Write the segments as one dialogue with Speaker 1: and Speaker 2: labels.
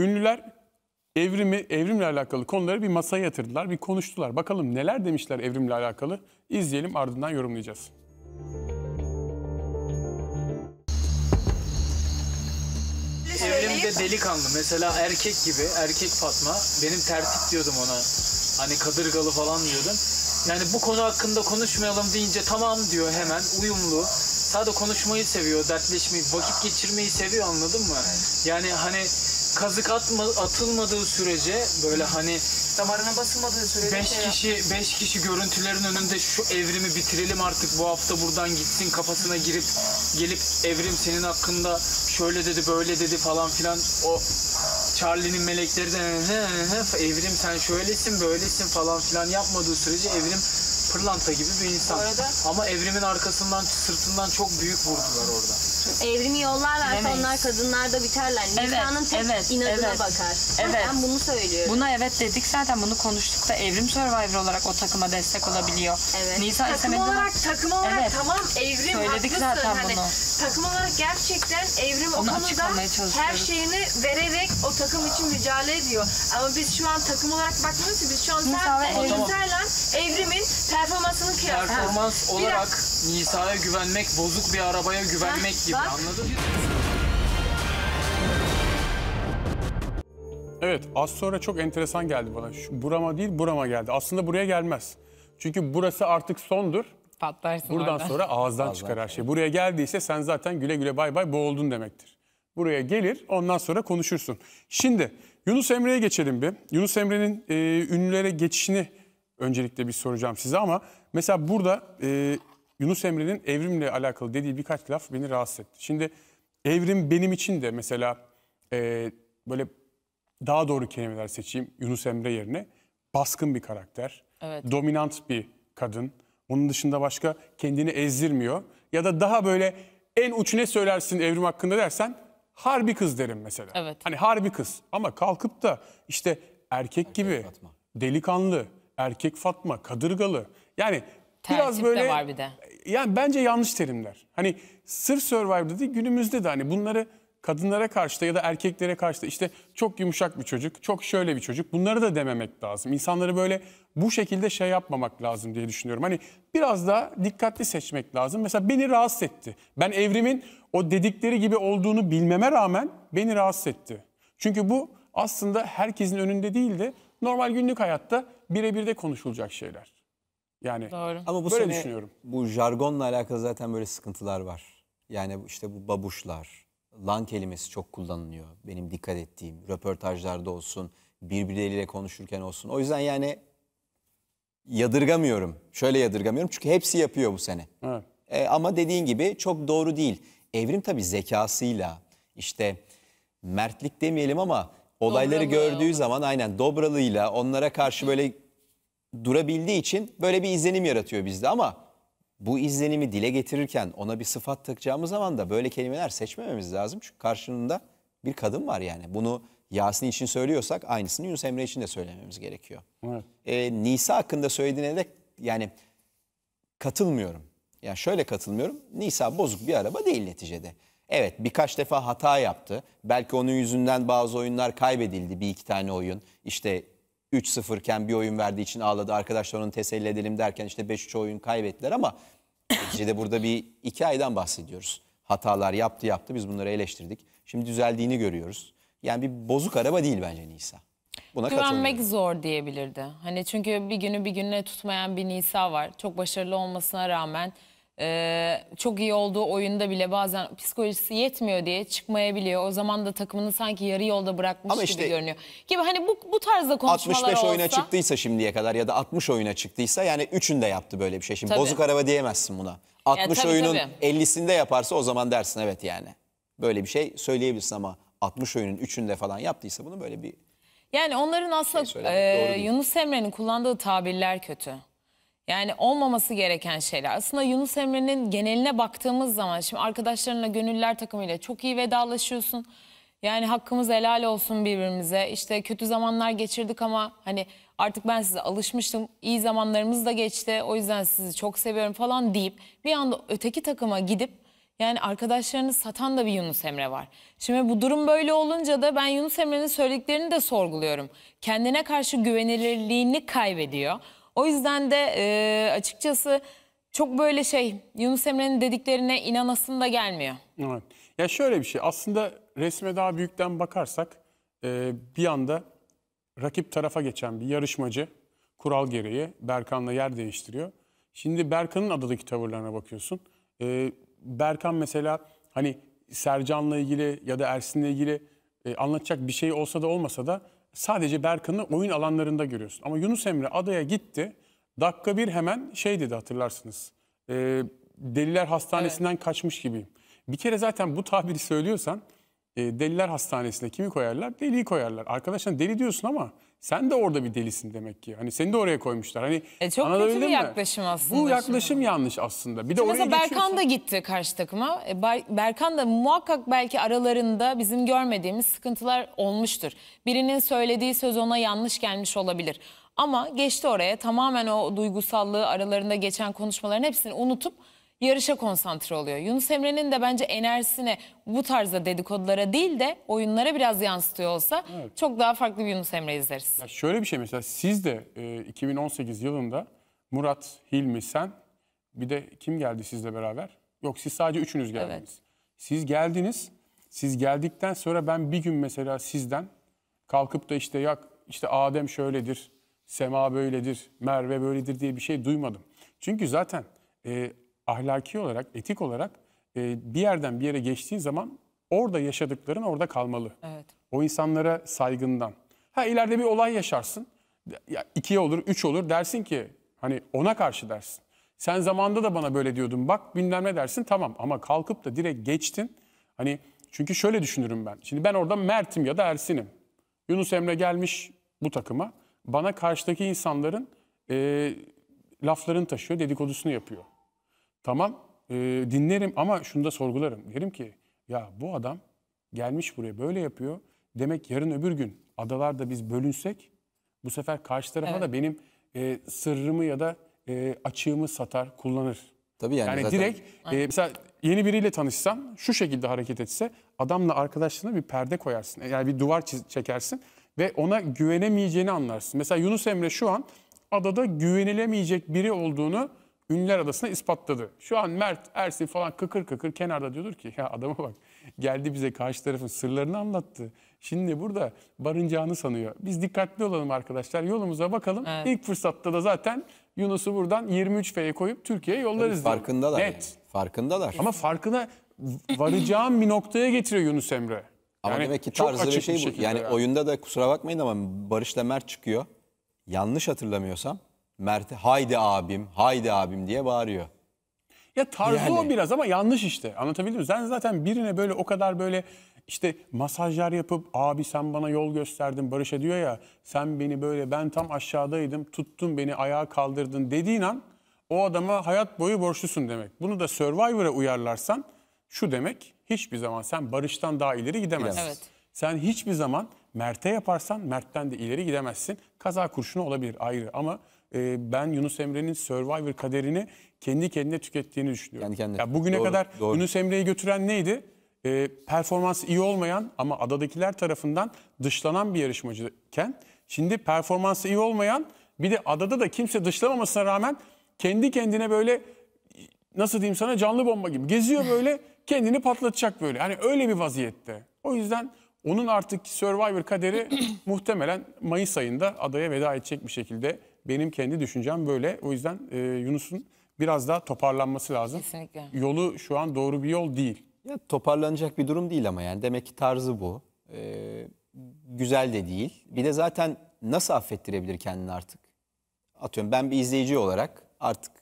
Speaker 1: Ünlüler evrimi, evrimle alakalı konuları bir masaya yatırdılar, bir konuştular. Bakalım neler demişler evrimle alakalı. İzleyelim ardından yorumlayacağız.
Speaker 2: Evrimde delikanlı. Mesela erkek gibi, erkek Fatma. Benim tertip diyordum ona. Hani kadırgalı falan diyordum. Yani bu konu hakkında konuşmayalım deyince tamam diyor hemen, uyumlu. Sadece konuşmayı seviyor, dertleşmeyi, vakit geçirmeyi seviyor anladın mı? Yani hani kazık atma, atılmadığı sürece böyle hani Damarına basılmadığı sürece beş şey kişi beş kişi görüntülerin önünde şu evrimi bitirelim artık bu hafta buradan gitsin kafasına girip gelip evrim senin hakkında şöyle dedi böyle dedi falan filan o Charlie'nin melekleri de evrim sen şöylesin böylesin falan filan yapmadığı sürece evrim pırlanta gibi bir insan. Arada... Ama evrimin arkasından, sırtından çok büyük vurdular orada. Evrimi yollarlarsa Bilemeyiz. onlar da biterler. Evet, İnsanın tek evet, inadına evet. bakar. Evet. Ben bunu söylüyorum. Buna evet dedik zaten bunu konuştuk da Evrim Survivor olarak o takıma destek olabiliyor. Evet. Nisa takım istemedi olarak ama... takım olarak evet. tamam Evrim Söyledik haklısın. zaten hani, bunu. Takım olarak gerçekten Evrim Onu o konuda her şeyini vererek o takım için mücadele ediyor. Ama biz şu an takım olarak bakmıyoruz ki biz şu an sen Evrim'lerle Evrim'in performansını kıyasla. Performans olarak Nisa'ya güvenmek, bozuk bir arabaya
Speaker 1: güvenmek gibi bak. anladın mı? Evet az sonra çok enteresan geldi bana. Şu, burama değil burama geldi. Aslında buraya gelmez. Çünkü burası artık sondur. Patlarsın Buradan orada. sonra ağızdan Ağızdan çıkar her şey. Buraya geldiyse sen zaten güle güle bay bay boğuldun demektir. Buraya gelir ondan sonra konuşursun. Şimdi Yunus Emre'ye geçelim bir. Yunus Emre'nin e, ünlülere geçişini öncelikle bir soracağım size ama mesela burada e, Yunus Emre'nin evrimle alakalı dediği birkaç laf beni rahatsız etti. Şimdi evrim benim için de mesela e, böyle daha doğru kelimeler seçeyim Yunus Emre yerine baskın bir karakter, evet. dominant bir kadın. Onun dışında başka kendini ezdirmiyor. Ya da daha böyle en uç ne söylersin evrim hakkında dersen harbi kız derim mesela. Evet. Hani harbi kız ama kalkıp da işte erkek, erkek gibi atma. delikanlı, erkek Fatma, kadırgalı. Yani Tertip biraz böyle de var bir de. Yani bence yanlış terimler. Hani sırf Survivor'da değil günümüzde de hani bunları kadınlara karşı da ya da erkeklere karşı da işte çok yumuşak bir çocuk, çok şöyle bir çocuk. Bunları da dememek lazım. İnsanları böyle bu şekilde şey yapmamak lazım diye düşünüyorum. Hani biraz da dikkatli seçmek lazım. Mesela beni rahatsız etti. Ben evrimin o dedikleri gibi olduğunu bilmeme rağmen beni rahatsız etti. Çünkü bu aslında herkesin önünde değildi normal günlük hayatta birebir de konuşulacak şeyler.
Speaker 3: Yani Doğru. Ama bu böyle sene düşünüyorum. Bu jargonla alakalı zaten böyle sıkıntılar var. Yani işte bu babuşlar, lan kelimesi çok kullanılıyor. Benim dikkat ettiğim röportajlarda olsun, birbirleriyle konuşurken olsun. O yüzden yani yadırgamıyorum. Şöyle yadırgamıyorum çünkü hepsi yapıyor bu sene. Evet. E, ama dediğin gibi çok doğru değil. Evrim tabii zekasıyla işte mertlik demeyelim ama olayları gördüğü zaman aynen Dobralı'yla onlara karşı böyle durabildiği için böyle bir izlenim yaratıyor bizde ama bu izlenimi dile getirirken ona bir sıfat takacağımız zaman da böyle kelimeler seçmememiz lazım. Çünkü karşılığında bir kadın var yani. Bunu Yasin için söylüyorsak aynısını Yunus Emre için de söylememiz gerekiyor. Evet. Ee, Nisa hakkında söylediğine de yani katılmıyorum. Yani şöyle katılmıyorum. Nisa bozuk bir araba değil neticede. Evet birkaç defa hata yaptı. Belki onun yüzünden bazı oyunlar kaybedildi bir iki tane oyun. İşte 3-0 iken bir oyun verdiği için ağladı. Arkadaşlar onu teselli edelim derken işte 5-3 oyun kaybettiler ama neticede burada bir iki aydan bahsediyoruz. Hatalar yaptı yaptı biz bunları eleştirdik. Şimdi düzeldiğini görüyoruz. Yani bir bozuk araba değil bence Nisa. Buna Güvenmek
Speaker 2: zor diyebilirdi. Hani çünkü bir günü bir gününe tutmayan bir Nisa var. Çok başarılı olmasına rağmen ee, çok iyi olduğu oyunda bile bazen psikolojisi yetmiyor diye çıkmayabiliyor. O zaman da takımını sanki yarı yolda bırakmış Ama işte gibi görünüyor. Gibi hani bu, bu tarzda konuşmalar 65 olsa... oyuna çıktıysa
Speaker 3: şimdiye kadar ya da 60 oyuna çıktıysa yani üçünde yaptı böyle bir şey. Şimdi Tabii. bozuk araba diyemezsin buna. 60 yani tabii, oyunun tabii. 50'sinde yaparsa o zaman dersin evet yani. Böyle bir şey söyleyebilirsin ama 60 oyunun 3'ünde falan yaptıysa bunu böyle bir
Speaker 2: Yani onların aslında şey e, Yunus Emre'nin kullandığı tabirler kötü. Yani olmaması gereken şeyler. Aslında Yunus Emre'nin geneline baktığımız zaman şimdi arkadaşlarına gönüller takımıyla çok iyi vedalaşıyorsun. Yani hakkımız helal olsun birbirimize. İşte kötü zamanlar geçirdik ama hani artık ben size alışmıştım. İyi zamanlarımız da geçti. O yüzden sizi çok seviyorum falan deyip bir anda öteki takıma gidip yani arkadaşlarını satan da bir Yunus Emre var. Şimdi bu durum böyle olunca da ben Yunus Emre'nin söylediklerini de sorguluyorum. Kendine karşı güvenilirliğini kaybediyor. O yüzden de e, açıkçası çok böyle şey Yunus Emre'nin dediklerine inanasın da gelmiyor.
Speaker 1: Evet. Ya şöyle bir şey aslında resme daha büyükten bakarsak e, bir anda rakip tarafa geçen bir yarışmacı kural gereği Berkan'la yer değiştiriyor. Şimdi Berkan'ın adadaki tavırlarına bakıyorsun. E, Berkan mesela hani Sercan'la ilgili ya da Ersin'le ilgili e, anlatacak bir şey olsa da olmasa da sadece Berkan'ı oyun alanlarında görüyorsun. Ama Yunus Emre adaya gitti. Dakika bir hemen şey dedi hatırlarsınız. E, deliler hastanesinden evet. kaçmış gibiyim. Bir kere zaten bu tabiri söylüyorsan e, deliler hastanesine kimi koyarlar? Deliyi koyarlar. Arkadaşlar deli diyorsun ama sen de orada bir delisin demek ki. Hani seni de oraya koymuşlar. Hani e çok anladın kötü bir mi? yaklaşım aslında. Bu yaklaşım şimdi. yanlış aslında. Bir de şimdi oraya mesela Berkan
Speaker 2: da gitti karşı takıma. E, Berkan da muhakkak belki aralarında bizim görmediğimiz sıkıntılar olmuştur. Birinin söylediği söz ona yanlış gelmiş olabilir. Ama geçti oraya tamamen o duygusallığı aralarında geçen konuşmaların hepsini unutup yarışa konsantre oluyor. Yunus Emre'nin de bence enerjisine bu tarzda dedikodulara değil de oyunlara biraz yansıtıyor olsa evet. çok daha farklı bir Yunus Emre izleriz.
Speaker 1: Ya şöyle bir şey mesela siz de e, 2018 yılında Murat, Hilmi, sen bir de kim geldi sizle beraber? Yok siz sadece üçünüz geldiniz. Evet. Siz geldiniz. Siz geldikten sonra ben bir gün mesela sizden kalkıp da işte ya işte Adem şöyledir, Sema böyledir, Merve böyledir diye bir şey duymadım. Çünkü zaten e, ahlaki olarak, etik olarak e, bir yerden bir yere geçtiğin zaman orada yaşadıkların orada kalmalı. Evet. O insanlara saygından. Ha ileride bir olay yaşarsın. Ya ikiye olur, üç olur dersin ki hani ona karşı dersin. Sen zamanda da bana böyle diyordun bak bilmem ne dersin tamam ama kalkıp da direkt geçtin. Hani çünkü şöyle düşünürüm ben. Şimdi ben orada Mert'im ya da Ersin'im. Yunus Emre gelmiş bu takıma. Bana karşıdaki insanların e, laflarını taşıyor, dedikodusunu yapıyor. Tamam e, dinlerim ama şunu da sorgularım. Derim ki ya bu adam gelmiş buraya böyle yapıyor. Demek yarın öbür gün adalarda biz bölünsek bu sefer karşı tarafa evet. da benim e, sırrımı ya da e, açığımı satar, kullanır. Tabii yani, yani zaten... direkt e, mesela yeni biriyle tanışsam şu şekilde hareket etse adamla arkadaşlığına bir perde koyarsın. Yani bir duvar çekersin ve ona güvenemeyeceğini anlarsın. Mesela Yunus Emre şu an adada güvenilemeyecek biri olduğunu Ünlüler Adası'na ispatladı. Şu an Mert, Ersin falan kıkır kıkır kenarda diyordur ki ya adama bak geldi bize karşı tarafın sırlarını anlattı. Şimdi burada barıncağını sanıyor. Biz dikkatli olalım arkadaşlar yolumuza bakalım. Evet. İlk fırsatta da zaten Yunus'u buradan 23 F'ye koyup Türkiye'ye yollarız Tabii farkındalar. Net. Yani. Farkındalar. Ama farkına varacağım bir noktaya getiriyor Yunus Emre.
Speaker 3: Ama yani demek ki tarzı bir şey bu. Yani, yani oyunda da kusura bakmayın ama Barış'la Mert çıkıyor. Yanlış hatırlamıyorsam Mert haydi abim, haydi abim diye bağırıyor.
Speaker 1: Ya tarzı yani. o biraz ama yanlış işte. Anlatabildim mi? Sen zaten birine böyle o kadar böyle işte masajlar yapıp abi sen bana yol gösterdin Barış'a diyor ya sen beni böyle ben tam aşağıdaydım tuttun beni ayağa kaldırdın dediğin an o adama hayat boyu borçlusun demek. Bunu da Survivor'a uyarlarsan şu demek hiçbir zaman sen Barış'tan daha ileri gidemezsin. Evet. Sen hiçbir zaman Mert'e yaparsan Mert'ten de ileri gidemezsin. Kaza kurşunu olabilir ayrı ama ee, ben Yunus Emre'nin Survivor kaderini kendi kendine tükettiğini düşünüyorum. Kendi kendine. Ya bugüne doğru, kadar doğru. Yunus Emre'yi götüren neydi? E, performans iyi olmayan ama adadakiler tarafından dışlanan bir yarışmacıken şimdi performansı iyi olmayan bir de adada da kimse dışlamamasına rağmen kendi kendine böyle nasıl diyeyim sana canlı bomba gibi geziyor böyle kendini patlatacak böyle. Hani öyle bir vaziyette. O yüzden onun artık Survivor kaderi muhtemelen Mayıs ayında adaya veda edecek bir şekilde benim kendi düşüncem böyle. O yüzden e, Yunus'un biraz daha toparlanması lazım. Kesinlikle. Yolu şu an doğru bir yol değil.
Speaker 3: Ya, toparlanacak bir durum değil ama yani demek ki tarzı bu. Ee, güzel de değil. Bir de zaten nasıl affettirebilir kendini artık? Atıyorum ben bir izleyici olarak artık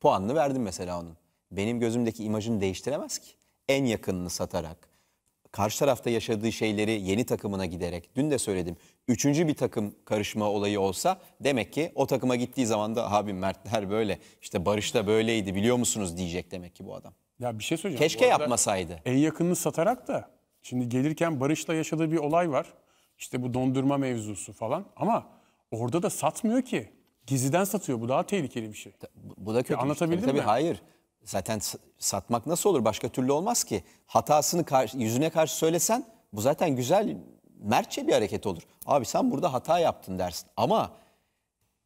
Speaker 3: puanını verdim mesela onun. Benim gözümdeki imajını değiştiremez ki. En yakınını satarak, karşı tarafta yaşadığı şeyleri yeni takımına giderek dün de söyledim. Üçüncü bir takım karışma olayı olsa demek ki o takıma gittiği zaman da abi Mertler böyle işte Barış da böyleydi biliyor musunuz diyecek demek ki bu adam.
Speaker 1: Ya bir şey söyleyeceğim. Keşke
Speaker 3: yapmasaydı.
Speaker 1: En yakınını satarak da şimdi gelirken Barış'la yaşadığı bir olay var. İşte bu dondurma mevzusu falan ama orada da satmıyor ki. Gizliden satıyor. Bu daha tehlikeli
Speaker 3: bir şey. Bu da kötü. Ya şey. anlatabildim şey. Tabii, mi? Hayır. Zaten satmak nasıl olur? Başka türlü olmaz ki. Hatasını karşı, yüzüne karşı söylesen bu zaten güzel, mertçe bir hareket olur. Abi sen burada hata yaptın dersin. Ama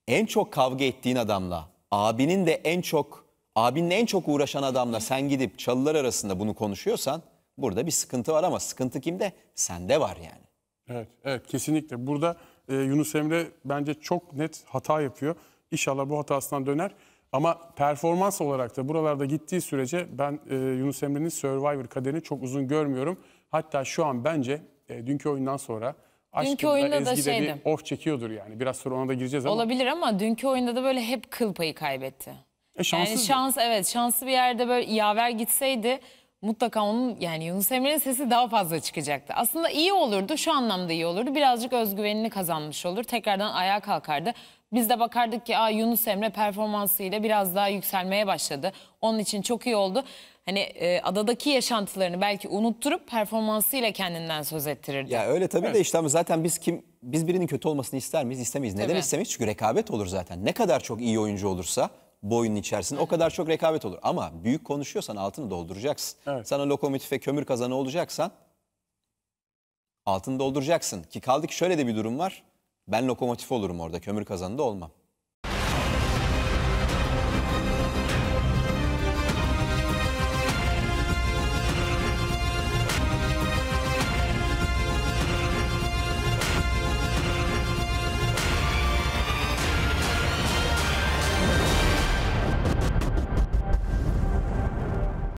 Speaker 3: en çok kavga ettiğin adamla, abinin de en çok, abinin en çok uğraşan adamla sen gidip çalılar arasında bunu konuşuyorsan burada bir sıkıntı var ama sıkıntı kimde? Sende var yani.
Speaker 1: Evet, evet kesinlikle. Burada e, Yunus Emre bence çok net hata yapıyor. İnşallah bu hatasından döner. Ama performans olarak da buralarda gittiği sürece ben e, Yunus Emre'nin Survivor kaderini çok uzun görmüyorum. Hatta şu an bence e, dünkü oyundan sonra Dünkü oyunda da şeydi. bir of çekiyordur yani. Biraz sonra ona da gireceğiz ama. Olabilir
Speaker 2: ama dünkü oyunda da böyle hep kıl payı kaybetti. E, yani şans evet şanslı bir yerde böyle yaver gitseydi mutlaka onun yani Yunus Emre'nin sesi daha fazla çıkacaktı. Aslında iyi olurdu şu anlamda iyi olurdu. Birazcık özgüvenini kazanmış olur. Tekrardan ayağa kalkardı. Biz de bakardık ki Aa, Yunus Emre performansıyla biraz daha yükselmeye başladı. Onun için çok iyi oldu. Hani e, adadaki yaşantılarını belki unutturup performansıyla kendinden söz ettirirdi.
Speaker 3: Ya öyle tabii evet. de işte ama zaten biz kim biz birinin kötü olmasını ister miyiz? İstemeyiz. Neden tabii. istemeyiz? Çünkü rekabet olur zaten. Ne kadar çok iyi oyuncu olursa bu oyunun içerisinde o kadar çok rekabet olur. Ama büyük konuşuyorsan altını dolduracaksın. Evet. Sana lokomotife kömür kazanı olacaksan altını dolduracaksın. Ki kaldı ki şöyle de bir durum var. Ben lokomotif olurum orada kömür kazanında olmam.